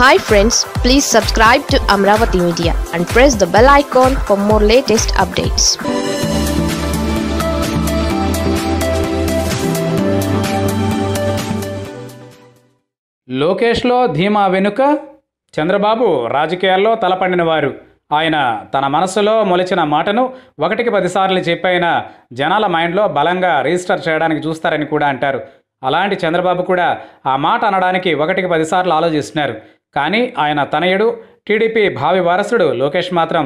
hi friends please subscribe to Amaravati media and press the bell icon for more latest updates లోకేష్లో ధీమా వెనుక చంద్రబాబు రాజకీయాల్లో తలపండిన వారు ఆయన తన మనసులో మొలిచిన మాటను ఒకటికి పదిసార్లు చెప్పైన జనాల మైండ్లో బలంగా రిజిస్టర్ చేయడానికి చూస్తారని కూడా అంటారు అలాంటి చంద్రబాబు కూడా ఆ మాట అనడానికి ఒకటికి పదిసార్లు ఆలోచిస్తున్నారు కానీ ఆయన తనయుడు టీడీపీ భావి వారసుడు లోకేష్ మాత్రం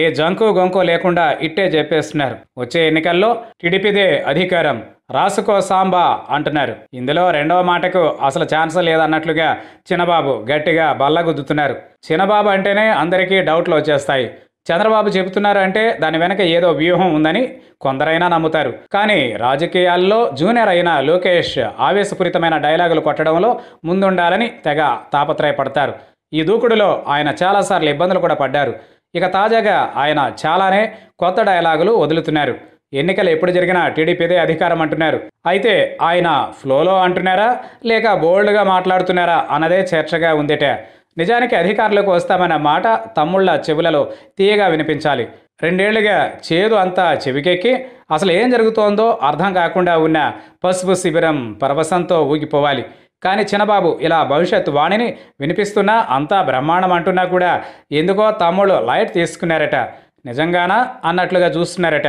ఏ జంకు గొంకు లేకుండా ఇట్టే చెప్పేస్తున్నారు వచ్చే ఎన్నికల్లో టీడీపీదే అధికారం రాసుకో సాంబా అంటున్నారు ఇందులో రెండవ మాటకు అసలు ఛాన్స్ లేదన్నట్లుగా చిన్నబాబు గట్టిగా బల్లగుద్దుతున్నారు చిన్నబాబు అంటేనే అందరికీ డౌట్లు వచ్చేస్తాయి చంద్రబాబు చెబుతున్నారు అంటే దాని వెనక ఏదో వ్యూహం ఉందని కొందరైనా నమ్ముతారు కానీ రాజకీయాల్లో జూనియర్ అయిన లోకేష్ ఆవేశపూరితమైన డైలాగులు కొట్టడంలో ముందుండాలని తెగ తాపత్రయపడతారు ఈ దూకుడులో ఆయన చాలాసార్లు ఇబ్బందులు కూడా పడ్డారు ఇక తాజాగా ఆయన చాలానే కొత్త డైలాగులు వదులుతున్నారు ఎన్నికలు ఎప్పుడు జరిగినా టీడీపీదే అధికారం అంటున్నారు అయితే ఆయన ఫ్లోలో అంటున్నారా లేక బోల్డ్గా మాట్లాడుతున్నారా అన్నదే చర్చగా ఉందిట నిజానికి అధికారులకు వస్తామన్న మాట తమ్ముళ్ల చెవులలో తీయగా వినిపించాలి రెండేళ్లుగా చేదు అంతా చెవికెక్కి అసలు ఏం జరుగుతోందో అర్థం కాకుండా ఉన్న పసుపు శిబిరం పరవశంతో ఊగిపోవాలి కానీ చిన్నబాబు ఇలా భవిష్యత్ వాణిని వినిపిస్తున్నా అంతా బ్రహ్మాండం అంటున్నా కూడా ఎందుకో తమ్ముళ్ళు లైట్ తీసుకున్నారట నిజంగానా అన్నట్లుగా చూస్తున్నారట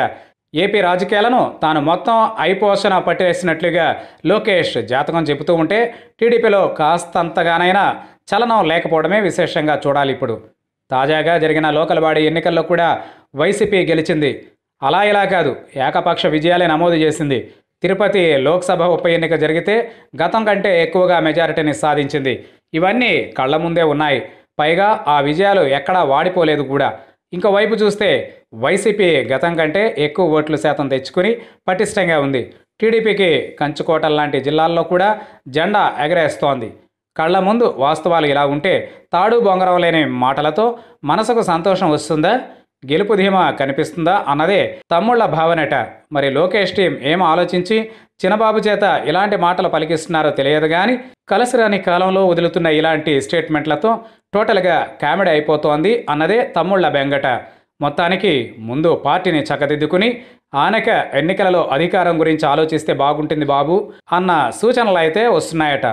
ఏపీ రాజకీయాలను తాను మొత్తం అయిపోసన పట్టేసినట్లుగా లోకేష్ జాతకం చెబుతూ ఉంటే టీడీపీలో కాస్తంతగానైనా చలనం లేకపోవడమే విశేషంగా చూడాలి ఇప్పుడు తాజాగా జరిగిన లోకల్ బాడీ ఎన్నికల్లో కూడా వైసీపీ గెలిచింది అలా ఇలా కాదు ఏకపక్ష విజయాలే నమోదు చేసింది తిరుపతి లోక్సభ ఉప ఎన్నిక జరిగితే గతం కంటే ఎక్కువగా మెజారిటీని సాధించింది ఇవన్నీ కళ్ళ ముందే ఉన్నాయి పైగా ఆ విజయాలు ఎక్కడా వాడిపోలేదు కూడా ఇంకోవైపు చూస్తే వైసీపీ గతం కంటే ఎక్కువ ఓట్లు శాతం తెచ్చుకుని పటిష్టంగా ఉంది టీడీపీకి కంచుకోటల్లాంటి జిల్లాల్లో కూడా జెండా ఎగరేస్తోంది కళ్ల ముందు వాస్తవాలు ఇలా ఉంటే తాడు లేని మాటలతో మనసుకు సంతోషం వస్తుందా గెలుపు ధీమా కనిపిస్తుందా అన్నదే తమ్ముళ్ల భావనట మరి లోకేష్ టీం ఏం ఆలోచించి చిన్నబాబు చేత ఇలాంటి మాటలు పలికిస్తున్నారో తెలియదు కానీ కలసిరాని కాలంలో వదులుతున్న ఇలాంటి స్టేట్మెంట్లతో టోటల్గా కామెడీ అయిపోతోంది అన్నదే తమ్ముళ్ల బెంగట మొత్తానికి ముందు పార్టీని చక్కదిద్దుకుని ఆనక ఎన్నికలలో అధికారం గురించి ఆలోచిస్తే బాగుంటుంది బాబు అన్న సూచనలు అయితే వస్తున్నాయట